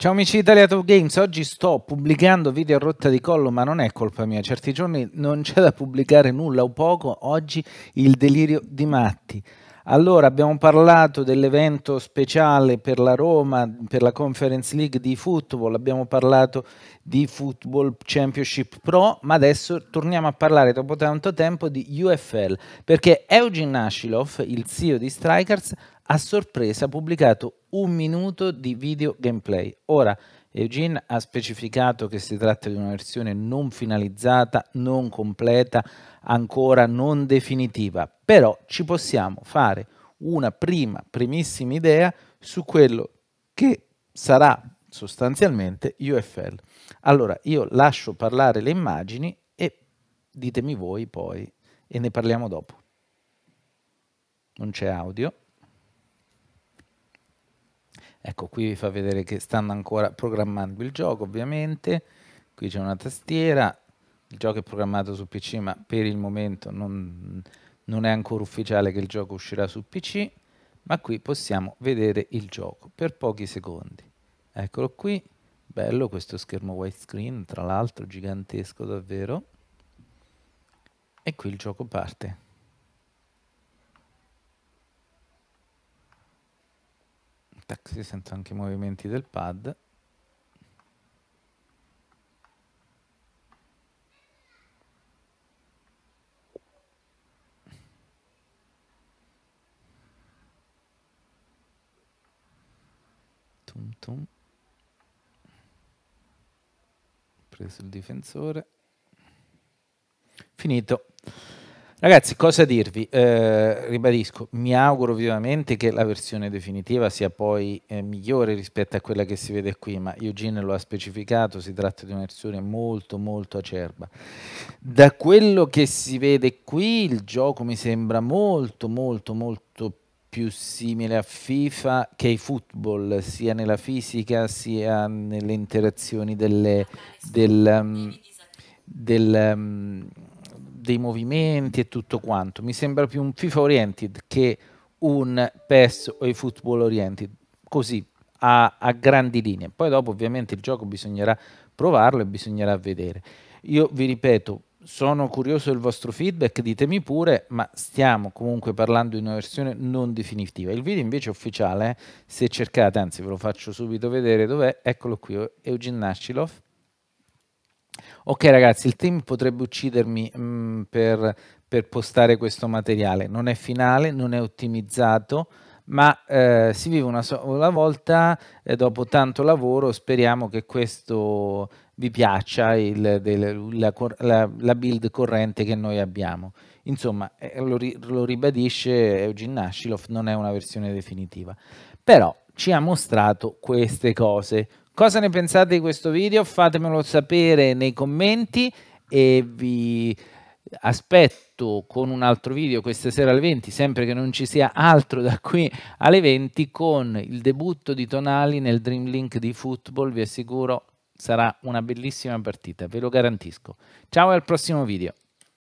Ciao amici di Italia Top Games, oggi sto pubblicando video a rotta di collo, ma non è colpa mia, certi giorni non c'è da pubblicare nulla o poco, oggi il delirio di matti. Allora abbiamo parlato dell'evento speciale per la Roma, per la Conference League di football, abbiamo parlato di Football Championship Pro, ma adesso torniamo a parlare dopo tanto tempo di UFL, perché Eugene Nashilov, il CEO di Strikers, a sorpresa ha pubblicato un minuto di video gameplay. Ora, Eugene ha specificato che si tratta di una versione non finalizzata, non completa, ancora non definitiva, però ci possiamo fare una prima, primissima idea su quello che sarà sostanzialmente UFL. Allora io lascio parlare le immagini e ditemi voi poi e ne parliamo dopo. Non c'è audio. Ecco, qui vi fa vedere che stanno ancora programmando il gioco, ovviamente. Qui c'è una tastiera, il gioco è programmato su PC, ma per il momento non, non è ancora ufficiale che il gioco uscirà su PC, ma qui possiamo vedere il gioco per pochi secondi. Eccolo qui, bello questo schermo widescreen, tra l'altro gigantesco davvero. E qui il gioco parte. tac, si sentono anche i movimenti del pad. Tum tum. Preso il difensore. Finito. Ragazzi, cosa dirvi? Eh, ribadisco, mi auguro vivamente che la versione definitiva sia poi eh, migliore rispetto a quella che si vede qui, ma Eugene lo ha specificato, si tratta di una versione molto molto acerba. Da quello che si vede qui il gioco mi sembra molto molto molto più simile a FIFA che ai football, sia nella fisica sia nelle interazioni delle, del... Um, del um, dei movimenti e tutto quanto. Mi sembra più un FIFA oriented che un PES o i football oriented, così a, a, grandi linee. Poi dopo ovviamente il gioco bisognerà provarlo e bisognerà vedere. Io vi ripeto, sono curioso del vostro feedback, ditemi pure, ma stiamo comunque parlando di una versione non definitiva. Il video invece è ufficiale, eh. se cercate, anzi ve lo faccio subito vedere dov'è, eccolo qui, Eugen Nascilov ok ragazzi il team potrebbe uccidermi mh, mm, per, per, postare questo materiale, non è finale, non è ottimizzato, ma eh, si vive una sola volta e eh, dopo tanto lavoro speriamo che questo vi piaccia il, del, la, la, la, build corrente che noi abbiamo. Insomma, eh, lo, ri, lo, ribadisce Eugene Nashilov, non è una versione definitiva. Però ci ha mostrato queste cose, Cosa ne pensate di questo video? Fatemelo sapere nei commenti e vi aspetto con un altro video questa sera alle 20, sempre che non ci sia altro da qui alle 20, con il debutto di Tonali nel Dream Link di football, vi assicuro sarà una bellissima partita, ve lo garantisco. Ciao e al prossimo video.